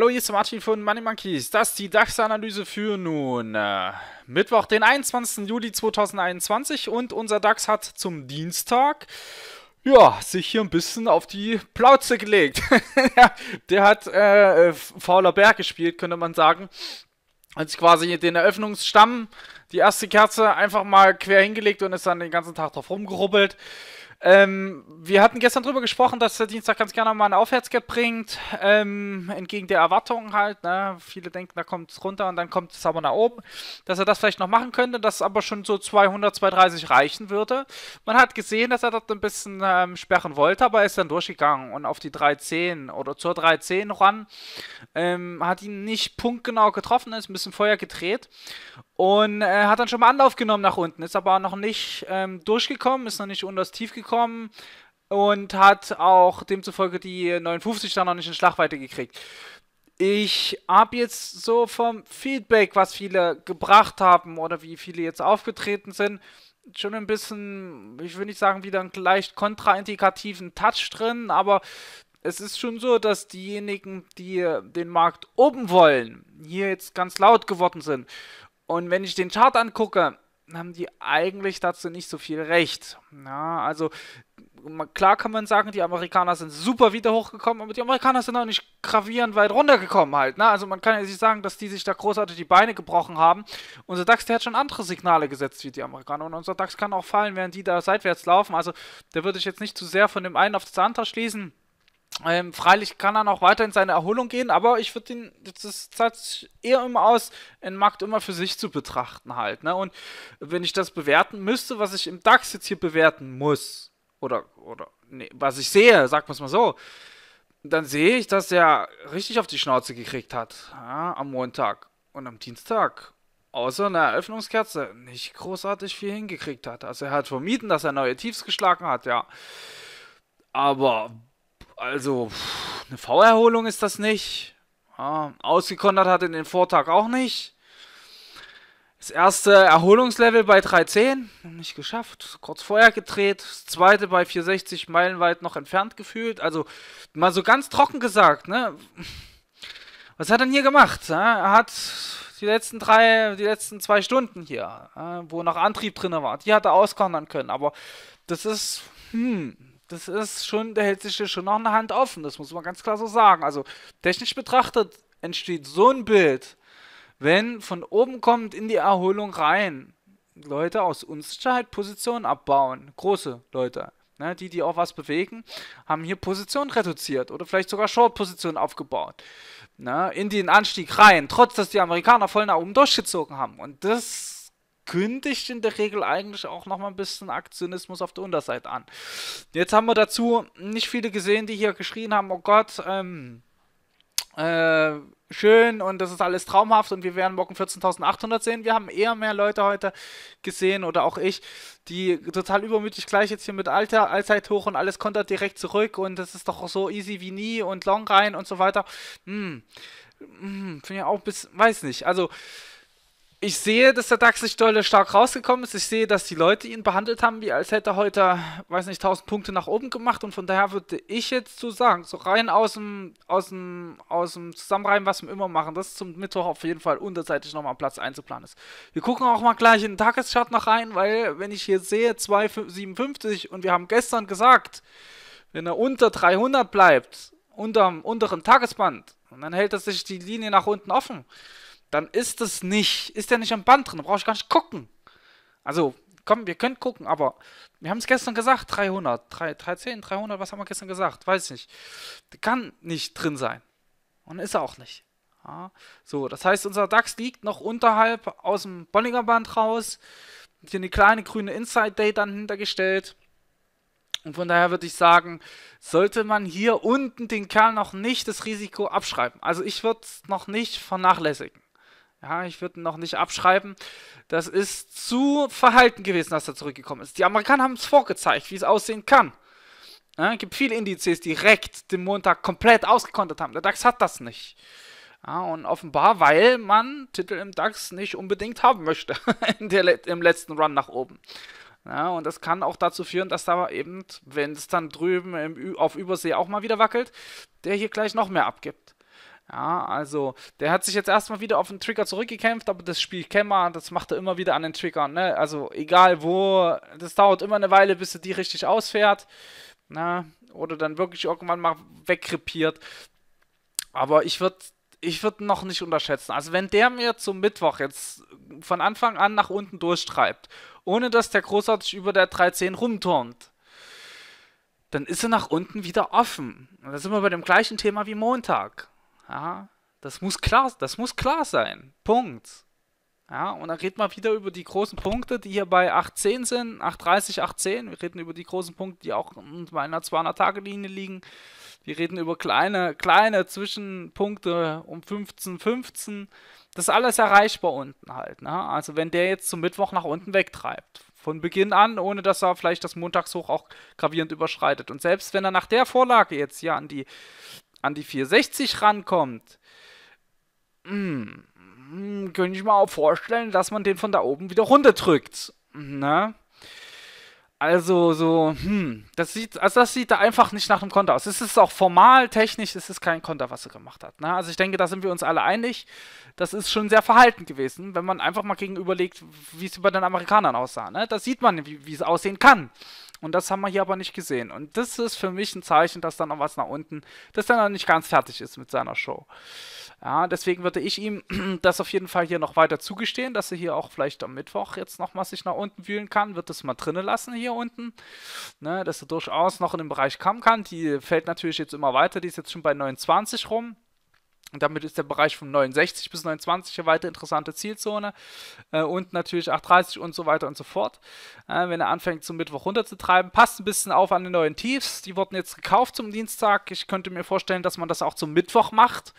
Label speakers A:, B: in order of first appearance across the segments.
A: Hallo, hier ist der Martin von Money Monkeys. Das ist die DAX-Analyse für nun äh, Mittwoch, den 21. Juli 2021. Und unser DAX hat zum Dienstag ja, sich hier ein bisschen auf die Plauze gelegt. Der hat äh, fauler Berg gespielt, könnte man sagen. Hat quasi den Eröffnungsstamm, die erste Kerze, einfach mal quer hingelegt und ist dann den ganzen Tag drauf rumgerubbelt. Ähm, wir hatten gestern darüber gesprochen, dass der Dienstag ganz gerne mal einen Aufwärtsgap bringt, ähm, entgegen der Erwartungen halt. Ne? Viele denken, da kommt es runter und dann kommt es aber nach oben. Dass er das vielleicht noch machen könnte, dass aber schon so 200, 230 reichen würde. Man hat gesehen, dass er dort ein bisschen ähm, sperren wollte, aber er ist dann durchgegangen und auf die 310 oder zur 310 ran. Ähm, hat ihn nicht punktgenau getroffen, ist ein bisschen Feuer gedreht und äh, hat dann schon mal Anlauf genommen nach unten. Ist aber noch nicht ähm, durchgekommen, ist noch nicht unter das Tief gekommen bekommen und hat auch demzufolge die 59 dann noch nicht in Schlagweite gekriegt. Ich habe jetzt so vom Feedback, was viele gebracht haben oder wie viele jetzt aufgetreten sind, schon ein bisschen, ich würde nicht sagen, wieder einen leicht kontraindikativen Touch drin, aber es ist schon so, dass diejenigen, die den Markt oben wollen, hier jetzt ganz laut geworden sind. Und wenn ich den Chart angucke, haben die eigentlich dazu nicht so viel recht. Ja, also klar kann man sagen, die Amerikaner sind super wieder hochgekommen, aber die Amerikaner sind auch nicht gravierend weit runtergekommen halt. Ne? Also man kann ja nicht sagen, dass die sich da großartig die Beine gebrochen haben. Unser DAX, der hat schon andere Signale gesetzt wie die Amerikaner und unser DAX kann auch fallen, während die da seitwärts laufen. Also da würde ich jetzt nicht zu sehr von dem einen auf das andere schließen. Ähm, freilich kann er noch weiter in seine Erholung gehen, aber ich würde ihn, das zahlt sich eher immer aus, den Markt immer für sich zu betrachten halt. Ne? Und wenn ich das bewerten müsste, was ich im DAX jetzt hier bewerten muss, oder, oder nee, was ich sehe, sagen wir es mal so, dann sehe ich, dass er richtig auf die Schnauze gekriegt hat ja, am Montag und am Dienstag. Außer einer Eröffnungskerze nicht großartig viel hingekriegt hat. Also er hat vermieden, dass er neue Tiefs geschlagen hat, ja. Aber also eine V-Erholung ist das nicht. Ja, ausgekontert hat in den Vortag auch nicht. Das erste Erholungslevel bei 310, nicht geschafft, kurz vorher gedreht. Das zweite bei 460 Meilen weit noch entfernt gefühlt. Also mal so ganz trocken gesagt, ne? Was hat er denn hier gemacht? Er hat die letzten drei, die letzten zwei Stunden hier, wo noch Antrieb drin war, die hat er auskondern können. Aber das ist, hm, das ist schon, der hält sich hier schon noch eine Hand offen, das muss man ganz klar so sagen. Also technisch betrachtet entsteht so ein Bild, wenn von oben kommt in die Erholung rein, Leute aus Unsicherheit halt Positionen abbauen, große Leute, ne, die, die auch was bewegen, haben hier Positionen reduziert oder vielleicht sogar Short-Positionen aufgebaut. Ne, in den Anstieg rein, trotz dass die Amerikaner voll nach oben durchgezogen haben. Und das kündigt in der Regel eigentlich auch nochmal ein bisschen Aktionismus auf der Unterseite an. Jetzt haben wir dazu nicht viele gesehen, die hier geschrien haben, oh Gott, ähm, äh, schön und das ist alles traumhaft und wir werden morgen 14.800 sehen. Wir haben eher mehr Leute heute gesehen oder auch ich, die total übermütig gleich jetzt hier mit Alter, Allzeit hoch und alles kontert direkt zurück und das ist doch so easy wie nie und long rein und so weiter. Hm. Hm, finde ich auch bis, weiß nicht. Also, ich sehe, dass der DAX nicht doll stark rausgekommen ist. Ich sehe, dass die Leute ihn behandelt haben, wie als hätte er heute, weiß nicht, 1000 Punkte nach oben gemacht. Und von daher würde ich jetzt so sagen, so rein aus dem, aus dem, aus dem Zusammenreihen, was wir immer machen, dass zum Mittwoch auf jeden Fall unterseitig nochmal Platz einzuplanen ist. Wir gucken auch mal gleich in den Tageschart noch rein, weil, wenn ich hier sehe, 257 und wir haben gestern gesagt, wenn er unter 300 bleibt, unterm unteren Tagesband, und dann hält er sich die Linie nach unten offen dann ist es nicht, ist der nicht am Band drin, da brauche ich gar nicht gucken. Also, komm, wir können gucken, aber wir haben es gestern gesagt, 300, 3, 310, 300, was haben wir gestern gesagt? Weiß nicht. Der kann nicht drin sein. Und ist er auch nicht. Ja. So, das heißt, unser DAX liegt noch unterhalb aus dem Bollinger Band raus. Hier eine kleine grüne Inside Day dann hintergestellt. Und von daher würde ich sagen, sollte man hier unten den Kerl noch nicht das Risiko abschreiben. Also ich würde es noch nicht vernachlässigen ja, ich würde noch nicht abschreiben, das ist zu verhalten gewesen, dass er zurückgekommen ist. Die Amerikaner haben es vorgezeigt, wie es aussehen kann. Ja, gibt viele Indizes, die direkt den Montag komplett ausgekontert haben. Der DAX hat das nicht. Ja, und offenbar, weil man Titel im DAX nicht unbedingt haben möchte der, im letzten Run nach oben. Ja, und das kann auch dazu führen, dass da eben, wenn es dann drüben im, auf Übersee auch mal wieder wackelt, der hier gleich noch mehr abgibt. Ja, also der hat sich jetzt erstmal wieder auf den Trigger zurückgekämpft, aber das Spiel kennen wir, das macht er immer wieder an den Triggern. Ne? Also egal wo, das dauert immer eine Weile, bis er die richtig ausfährt. Na, ne? oder dann wirklich irgendwann mal wegkrepiert. Aber ich würde ich würde noch nicht unterschätzen. Also wenn der mir zum Mittwoch jetzt von Anfang an nach unten durchtreibt, ohne dass der großartig über der 310 rumturnt, dann ist er nach unten wieder offen. Und da sind wir bei dem gleichen Thema wie Montag. Ja, das muss klar, das muss klar sein. Punkt. Ja, und dann reden wir wieder über die großen Punkte, die hier bei 810 sind, 830, 810. Wir reden über die großen Punkte, die auch bei meiner 200-Tage-Linie liegen. Wir reden über kleine, kleine Zwischenpunkte um 15, 15. Das ist alles erreichbar unten halt. Ne? Also wenn der jetzt zum Mittwoch nach unten wegtreibt, von Beginn an, ohne dass er vielleicht das Montagshoch auch gravierend überschreitet. Und selbst wenn er nach der Vorlage jetzt hier an die an die 460 rankommt, mh, hm, hm, mh, könnte ich mir auch vorstellen, dass man den von da oben wieder runterdrückt. Ne? Also so, hm, das sieht, also das sieht da einfach nicht nach einem Konter aus. Es ist auch formal, technisch, es ist kein Konter, was er gemacht hat. Ne? Also ich denke, da sind wir uns alle einig. Das ist schon sehr verhalten gewesen, wenn man einfach mal gegenüberlegt, wie es bei den Amerikanern aussah. Ne? Das sieht man, wie es aussehen kann. Und das haben wir hier aber nicht gesehen. Und das ist für mich ein Zeichen, dass dann noch was nach unten, dass er noch nicht ganz fertig ist mit seiner Show. Ja, deswegen würde ich ihm das auf jeden Fall hier noch weiter zugestehen, dass er hier auch vielleicht am Mittwoch jetzt nochmal sich nach unten wühlen kann. Wird das mal drinnen lassen hier unten. Ne, dass er durchaus noch in den Bereich kommen kann. Die fällt natürlich jetzt immer weiter. Die ist jetzt schon bei 29 rum. Und damit ist der Bereich von 69 bis 29 eine weitere interessante Zielzone äh, und natürlich 830 und so weiter und so fort. Äh, wenn er anfängt, zum Mittwoch runterzutreiben, passt ein bisschen auf an den neuen Tiefs. Die wurden jetzt gekauft zum Dienstag. Ich könnte mir vorstellen, dass man das auch zum Mittwoch macht,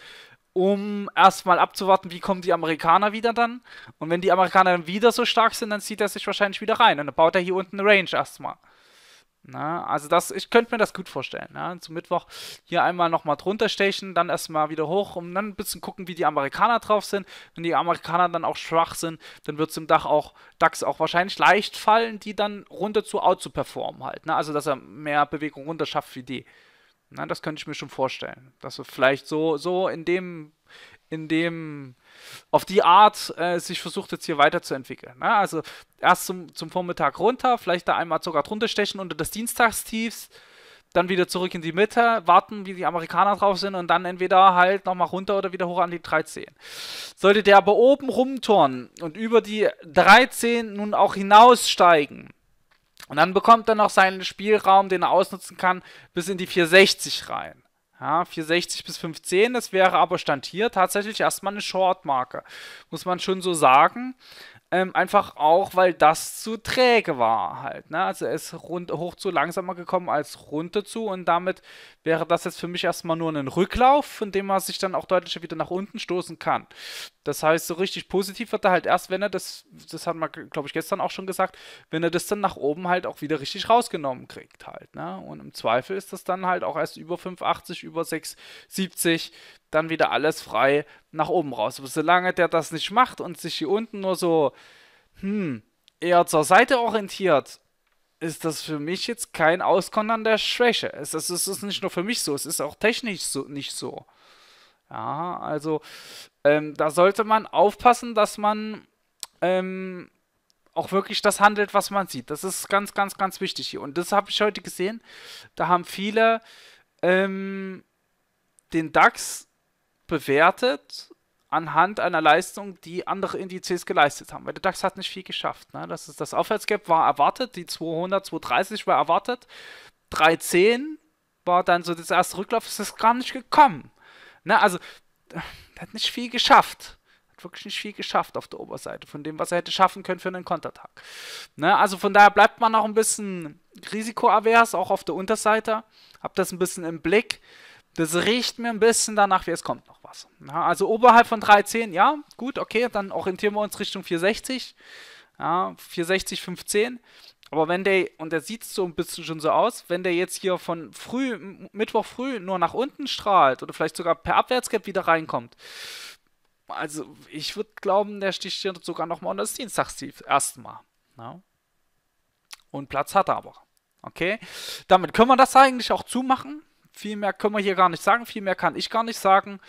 A: um erstmal abzuwarten, wie kommen die Amerikaner wieder dann. Und wenn die Amerikaner dann wieder so stark sind, dann zieht er sich wahrscheinlich wieder rein und dann baut er hier unten eine Range erstmal. Na, ne? also das, ich könnte mir das gut vorstellen. Na? Ne? Zum Mittwoch hier einmal nochmal drunter stechen, dann erstmal wieder hoch und dann ein bisschen gucken, wie die Amerikaner drauf sind. Wenn die Amerikaner dann auch schwach sind, dann wird es im Dach auch, DAX auch wahrscheinlich leicht fallen, die dann runter zu out zu performen halt. Na? Ne? Also dass er mehr Bewegung runter schafft wie die. Na, das könnte ich mir schon vorstellen. Dass er vielleicht so, so in dem, in dem, auf die Art äh, sich versucht jetzt hier weiterzuentwickeln. Na, also erst zum, zum Vormittag runter, vielleicht da einmal sogar drunter stechen unter das Dienstagstiefs, dann wieder zurück in die Mitte, warten, wie die Amerikaner drauf sind und dann entweder halt nochmal runter oder wieder hoch an die 13. Sollte der aber oben rumturnen und über die 13 nun auch hinaussteigen, und dann bekommt er noch seinen Spielraum, den er ausnutzen kann, bis in die 460 rein. Ja, 460 bis 510, das wäre aber Stand hier tatsächlich erstmal eine Shortmarke. Muss man schon so sagen. Ähm, einfach auch, weil das zu träge war halt. Ne? Also er ist rund, hoch zu langsamer gekommen als runter zu und damit wäre das jetzt für mich erstmal nur ein Rücklauf, von dem man sich dann auch deutlicher wieder nach unten stoßen kann. Das heißt, so richtig positiv wird er halt erst, wenn er das, das hat man glaube ich gestern auch schon gesagt, wenn er das dann nach oben halt auch wieder richtig rausgenommen kriegt halt. Ne? Und im Zweifel ist das dann halt auch erst über 5,80, über 6,70, dann wieder alles frei nach oben raus. Aber solange der das nicht macht und sich hier unten nur so, hm, eher zur Seite orientiert, ist das für mich jetzt kein Auskontern der Schwäche. Es, es, es ist nicht nur für mich so, es ist auch technisch so, nicht so. Ja, also ähm, da sollte man aufpassen, dass man ähm, auch wirklich das handelt, was man sieht. Das ist ganz, ganz, ganz wichtig hier. Und das habe ich heute gesehen. Da haben viele ähm, den DAX bewertet anhand einer Leistung, die andere Indizes geleistet haben. Weil der DAX hat nicht viel geschafft. Ne? Das, ist, das Aufwärtsgap war erwartet, die 200, 230 war erwartet, 310 war dann so das erste Rücklauf, es ist gar nicht gekommen. Ne? Also, hat nicht viel geschafft. Hat wirklich nicht viel geschafft auf der Oberseite von dem, was er hätte schaffen können für einen Kontertag. Ne? Also von daher bleibt man noch ein bisschen risikoavers, auch auf der Unterseite. Hab das ein bisschen im Blick. Das riecht mir ein bisschen danach, wie es kommt noch sowas. Ja, also oberhalb von 310, ja, gut, okay, dann orientieren wir uns Richtung 460. Ja, 460, 510. Aber wenn der, und der sieht so ein bisschen schon so aus, wenn der jetzt hier von früh, Mittwoch früh nur nach unten strahlt oder vielleicht sogar per Abwärtsgap wieder reinkommt, also ich würde glauben, der sticht hier sogar nochmal unter das Dienstagstief erstmal. Ja. Und Platz hat er aber. Okay, damit können wir das eigentlich auch zumachen. Viel mehr können wir hier gar nicht sagen, viel mehr kann ich gar nicht sagen.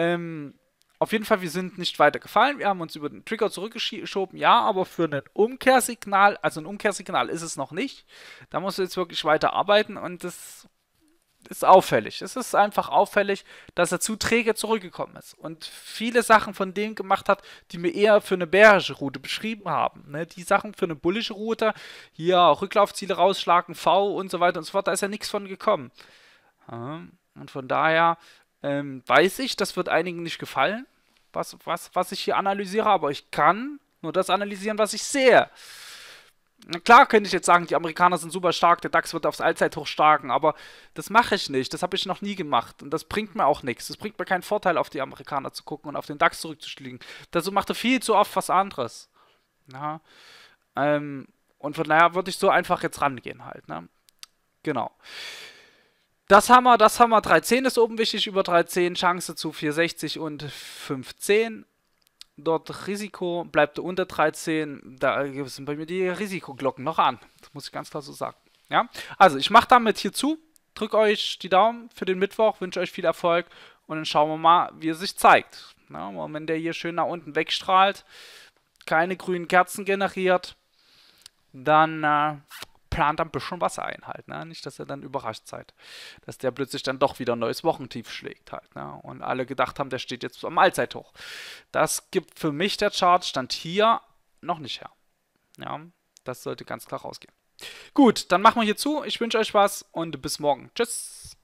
A: Ähm, auf jeden Fall, wir sind nicht weiter gefallen. Wir haben uns über den Trigger zurückgeschoben. Ja, aber für ein Umkehrsignal, also ein Umkehrsignal ist es noch nicht. Da musst du jetzt wirklich weiter arbeiten und das ist auffällig. Es ist einfach auffällig, dass er zu träge zurückgekommen ist und viele Sachen von denen gemacht hat, die mir eher für eine bärische Route beschrieben haben. Ne? Die Sachen für eine bullische Route, hier Rücklaufziele rausschlagen, V und so weiter und so fort, da ist ja nichts von gekommen. Und von daher ähm, weiß ich, das wird einigen nicht gefallen, was, was, was ich hier analysiere, aber ich kann nur das analysieren, was ich sehe. Na klar könnte ich jetzt sagen, die Amerikaner sind super stark, der DAX wird aufs Allzeithoch starken, aber das mache ich nicht, das habe ich noch nie gemacht und das bringt mir auch nichts. Das bringt mir keinen Vorteil, auf die Amerikaner zu gucken und auf den DAX zurückzuschlagen. Dazu macht er viel zu oft was anderes. Ja. Ähm, und von daher würde ich so einfach jetzt rangehen halt, ne? Genau. Das Hammer, das Hammer, 13 ist oben wichtig, über 13, Chance zu 460 und 510. Dort Risiko bleibt unter 13, da sind bei mir die Risikoglocken noch an. Das muss ich ganz klar so sagen. Ja? Also ich mache damit hier zu, drücke euch die Daumen für den Mittwoch, wünsche euch viel Erfolg und dann schauen wir mal, wie er sich zeigt. Ja, und wenn der hier schön nach unten wegstrahlt, keine grünen Kerzen generiert, dann äh, plant ein bisschen Wasser ein halt, ne? Nicht, dass ihr dann überrascht seid. Dass der plötzlich dann doch wieder ein neues Wochentief schlägt halt, ne? Und alle gedacht haben, der steht jetzt am Allzeithoch. Das gibt für mich der Chartstand hier noch nicht her. Ja, das sollte ganz klar rausgehen. Gut, dann machen wir hier zu. Ich wünsche euch was und bis morgen. Tschüss.